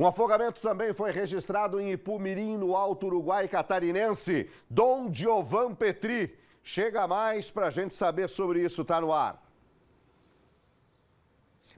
Um afogamento também foi registrado em Ipumirim, no Alto Uruguai catarinense. Dom Giovan Petri. Chega mais para a gente saber sobre isso, tá no ar.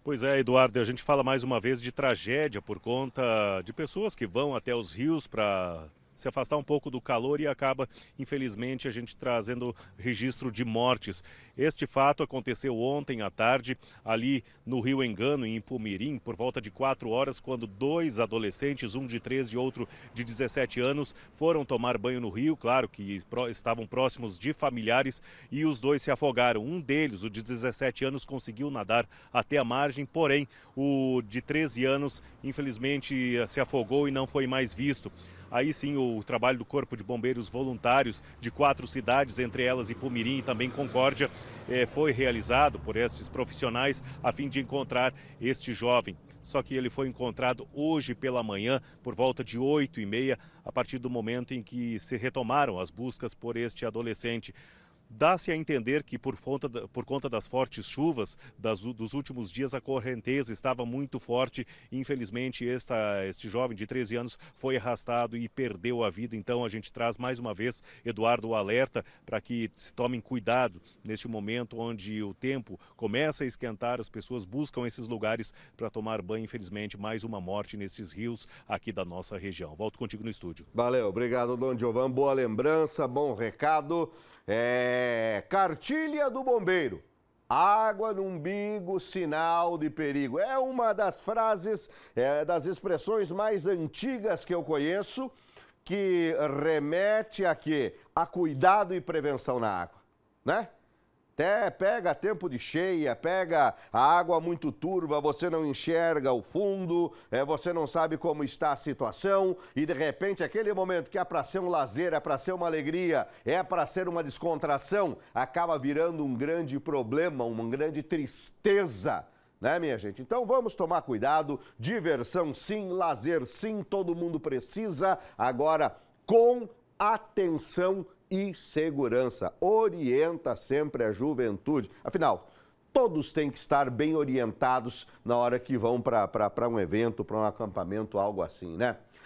Pois é, Eduardo, a gente fala mais uma vez de tragédia por conta de pessoas que vão até os rios para se afastar um pouco do calor e acaba, infelizmente, a gente trazendo registro de mortes. Este fato aconteceu ontem à tarde, ali no Rio Engano, em Pumirim, por volta de 4 horas, quando dois adolescentes, um de 13 e outro de 17 anos, foram tomar banho no rio, claro que estavam próximos de familiares, e os dois se afogaram. Um deles, o de 17 anos, conseguiu nadar até a margem, porém, o de 13 anos, infelizmente, se afogou e não foi mais visto. Aí sim, o trabalho do Corpo de Bombeiros Voluntários de quatro cidades, entre elas Ipumirim e também Concórdia, eh, foi realizado por esses profissionais a fim de encontrar este jovem. Só que ele foi encontrado hoje pela manhã, por volta de 8 e meia, a partir do momento em que se retomaram as buscas por este adolescente. Dá-se a entender que, por conta, da, por conta das fortes chuvas das, dos últimos dias, a correnteza estava muito forte. Infelizmente, esta, este jovem de 13 anos foi arrastado e perdeu a vida. Então, a gente traz mais uma vez, Eduardo, o alerta para que se tomem cuidado neste momento onde o tempo começa a esquentar, as pessoas buscam esses lugares para tomar banho. Infelizmente, mais uma morte nesses rios aqui da nossa região. Volto contigo no estúdio. Valeu, obrigado, Dom Giovan. Boa lembrança, bom recado. É... É, cartilha do bombeiro. Água no umbigo, sinal de perigo. É uma das frases, é, das expressões mais antigas que eu conheço, que remete a quê? A cuidado e prevenção na água, né? Até pega tempo de cheia, pega a água muito turva, você não enxerga o fundo, é, você não sabe como está a situação e de repente aquele momento que é para ser um lazer, é para ser uma alegria, é para ser uma descontração, acaba virando um grande problema, uma grande tristeza né, minha gente? Então vamos tomar cuidado. Diversão sim, lazer sim, todo mundo precisa. Agora, com atenção e segurança. Orienta sempre a juventude. Afinal, todos têm que estar bem orientados na hora que vão para um evento, para um acampamento, algo assim, né?